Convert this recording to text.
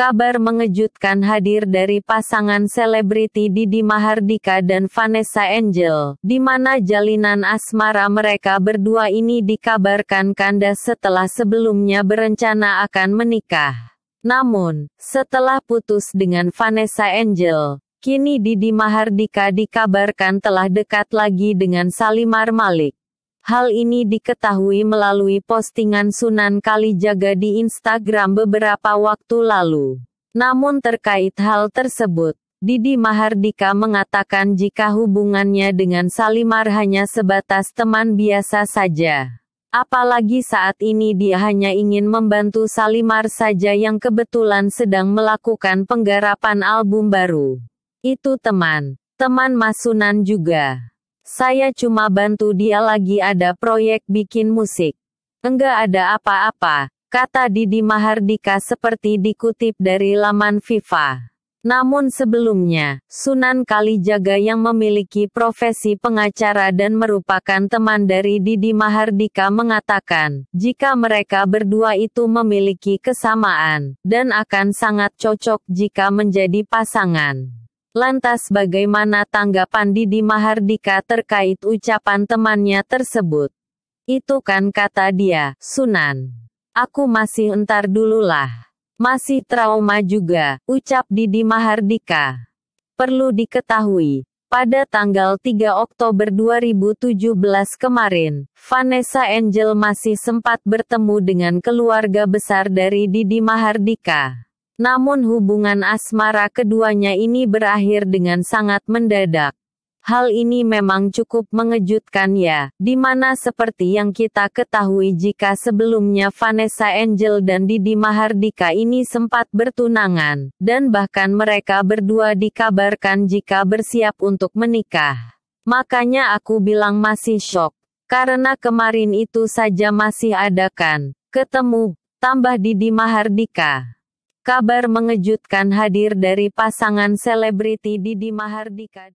Kabar mengejutkan hadir dari pasangan selebriti Didi Mahardika dan Vanessa Angel, di mana jalinan asmara mereka berdua ini dikabarkan kandas setelah sebelumnya berencana akan menikah. Namun, setelah putus dengan Vanessa Angel, kini Didi Mahardika dikabarkan telah dekat lagi dengan Salimar Malik. Hal ini diketahui melalui postingan Sunan Kalijaga di Instagram beberapa waktu lalu. Namun terkait hal tersebut, Didi Mahardika mengatakan jika hubungannya dengan Salimar hanya sebatas teman biasa saja. Apalagi saat ini dia hanya ingin membantu Salimar saja yang kebetulan sedang melakukan penggarapan album baru. Itu teman, teman Mas Sunan juga. Saya cuma bantu dia lagi ada proyek bikin musik. Enggak ada apa-apa, kata Didi Mahardika seperti dikutip dari laman FIFA. Namun sebelumnya, Sunan Kalijaga yang memiliki profesi pengacara dan merupakan teman dari Didi Mahardika mengatakan, jika mereka berdua itu memiliki kesamaan, dan akan sangat cocok jika menjadi pasangan. Lantas bagaimana tanggapan Didi Mahardika terkait ucapan temannya tersebut? Itu kan kata dia, Sunan. Aku masih entar dululah. Masih trauma juga, ucap Didi Mahardika. Perlu diketahui, pada tanggal 3 Oktober 2017 kemarin, Vanessa Angel masih sempat bertemu dengan keluarga besar dari Didi Mahardika. Namun hubungan asmara keduanya ini berakhir dengan sangat mendadak. Hal ini memang cukup mengejutkan ya, di mana seperti yang kita ketahui jika sebelumnya Vanessa Angel dan Didi Mahardika ini sempat bertunangan, dan bahkan mereka berdua dikabarkan jika bersiap untuk menikah. Makanya aku bilang masih shock, karena kemarin itu saja masih ada kan, ketemu, tambah Didi Mahardika. Kabar mengejutkan hadir dari pasangan selebriti Didi Mahardika.